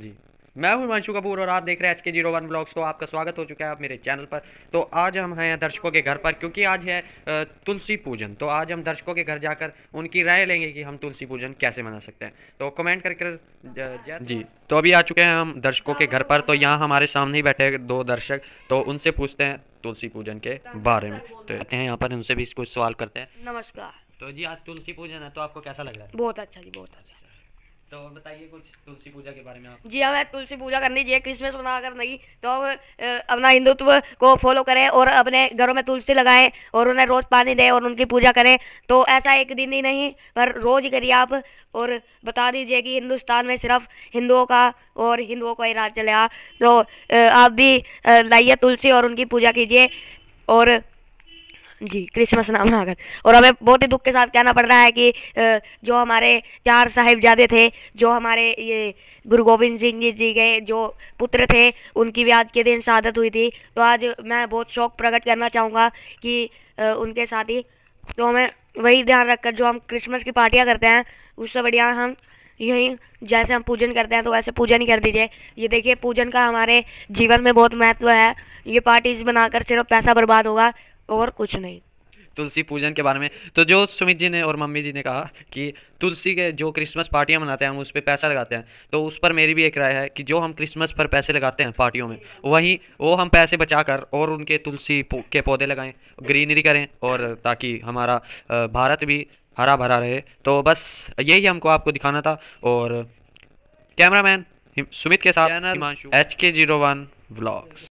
जी मैं हूं हिमांशु कपूर और आप देख रहे हैं एच के जीरो वन ब्लॉग्स तो आपका स्वागत हो चुका है आप मेरे चैनल पर तो आज हम हैं दर्शकों के घर पर क्योंकि आज है तुलसी पूजन तो आज हम दर्शकों के घर जाकर उनकी राय लेंगे कि हम तुलसी पूजन कैसे मना सकते हैं तो कमेंट करके जी तो अभी आ चुके हैं हम दर्शकों के घर पर तो यहाँ हमारे सामने ही बैठे दो दर्शक तो उनसे पूछते हैं तुलसी पूजन के बारे में तो कहते हैं यहाँ पर उनसे भी कुछ सवाल करते हैं नमस्कार तो जी आज तुलसी पूजन है तो आपको कैसा लग रहा है बहुत अच्छा जी बहुत अच्छा तो बताइए कुछ तुलसी पूजा के बारे में आप जी हमें हाँ, तुलसी पूजा करनी चाहिए क्रिसमस मना करने नहीं तो अपना हिंदुत्व को फॉलो करें और अपने घरों में तुलसी लगाएं और उन्हें रोज़ पानी दें और उनकी पूजा करें तो ऐसा एक दिन ही नहीं पर रोज़ ही करिए आप और बता दीजिए कि हिंदुस्तान में सिर्फ हिंदुओं का और हिंदुओं का ही राज चलेगा तो आप भी लाइए तुलसी और उनकी पूजा कीजिए और जी क्रिसमस नाम आकर और हमें बहुत ही दुख के साथ कहना पड़ रहा है कि जो हमारे चार साहिबजादे थे जो हमारे ये गुरु गोविंद सिंह जी के जो पुत्र थे उनकी भी आज के दिन शहादत हुई थी तो आज मैं बहुत शौक प्रकट करना चाहूँगा कि उनके साथ ही तो हमें वही ध्यान रखकर जो हम क्रिसमस की पार्टियाँ करते हैं उससे बढ़िया हम यहीं जैसे हम पूजन करते हैं तो वैसे पूजन ही कर दीजिए ये देखिए पूजन का हमारे जीवन में बहुत महत्व है ये पार्टीज बनाकर सिर्फ पैसा बर्बाद होगा और कुछ नहीं तुलसी पूजन के बारे में तो जो सुमित जी ने और मम्मी जी ने कहा कि तुलसी के जो क्रिसमस पार्टियाँ मनाते हैं हम उस पर पैसा लगाते हैं तो उस पर मेरी भी एक राय है कि जो हम क्रिसमस पर पैसे लगाते हैं पार्टियों में वहीं वो हम पैसे बचा कर और उनके तुलसी के पौधे लगाएं ग्रीनरी करें और ताकि हमारा भारत भी हरा भरा रहे तो बस यही हमको आपको दिखाना था और कैमरामैन सुमित के साथ एच के जीरो वन ब्लॉग्स